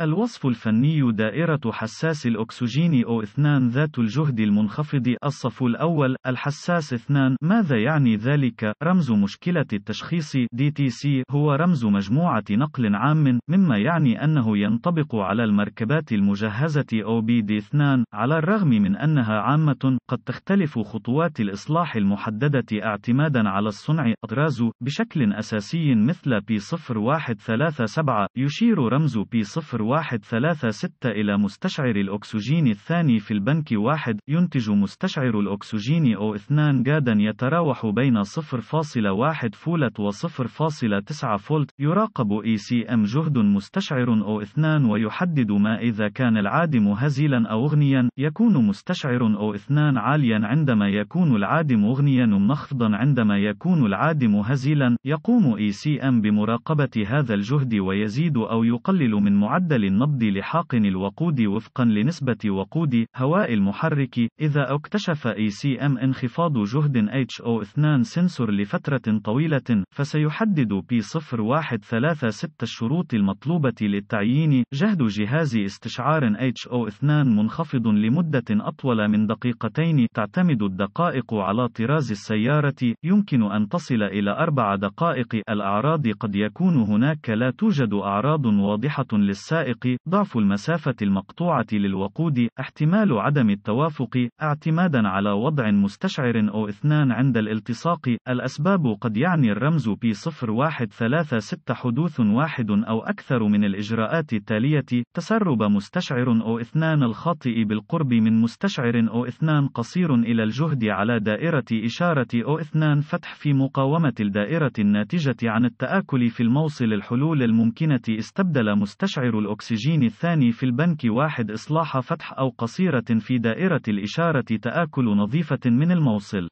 الوصف الفني دائرة حساس الأكسجين أو O2 ذات الجهد المنخفض الصف الأول الحساس 2 ماذا يعني ذلك؟ رمز مشكلة التشخيص DTC هو رمز مجموعة نقل عام مما يعني أنه ينطبق على المركبات المجهزة OBD2 على الرغم من أنها عامة قد تختلف خطوات الإصلاح المحددة اعتمادا على الصنع أطراز بشكل أساسي مثل P0137 يشير رمز p 0 واحد ثلاثة ستة إلى مستشعر الأكسجين الثاني في البنك واحد ينتج مستشعر الأكسجين أو اثنان جادا يتراوح بين 0.1 فولت و 0.9 فولت يراقب إي سي أم جهد مستشعر أو اثنان ويحدد ما إذا كان العادم هزيلا أو أغنيا يكون مستشعر أو اثنان عاليا عندما يكون العادم أغنيا منخفضا عندما يكون العادم هزيلا يقوم إي سي أم بمراقبة هذا الجهد ويزيد أو يقلل من معدل للنبض لحاقن الوقود وفقا لنسبة وقود هواء المحرك إذا اكتشف ECM انخفاض جهد HO2 سنسور لفترة طويلة فسيحدد P0136 الشروط المطلوبة للتعيين جهد جهاز استشعار HO2 منخفض لمدة أطول من دقيقتين تعتمد الدقائق على طراز السيارة يمكن أن تصل إلى أربع دقائق الأعراض قد يكون هناك لا توجد أعراض واضحة للسائق الوثائق ضعف المسافة المقطوعة للوقود احتمال عدم التوافق اعتمادا على وضع مستشعر أو اثنان عند الالتصاق الأسباب قد يعني الرمز P0136 حدوث واحد أو أكثر من الإجراءات التالية تسرب مستشعر أو اثنان الخاطئ بالقرب من مستشعر أو اثنان قصير إلى الجهد على دائرة إشارة أو اثنان فتح في مقاومة الدائرة الناتجة عن التآكل في الموصل الحلول الممكنة استبدل مستشعر الأكسجين الأكسجين الثاني في البنك واحد إصلاح فتح أو قصيرة في دائرة الإشارة تآكل نظيفة من الموصل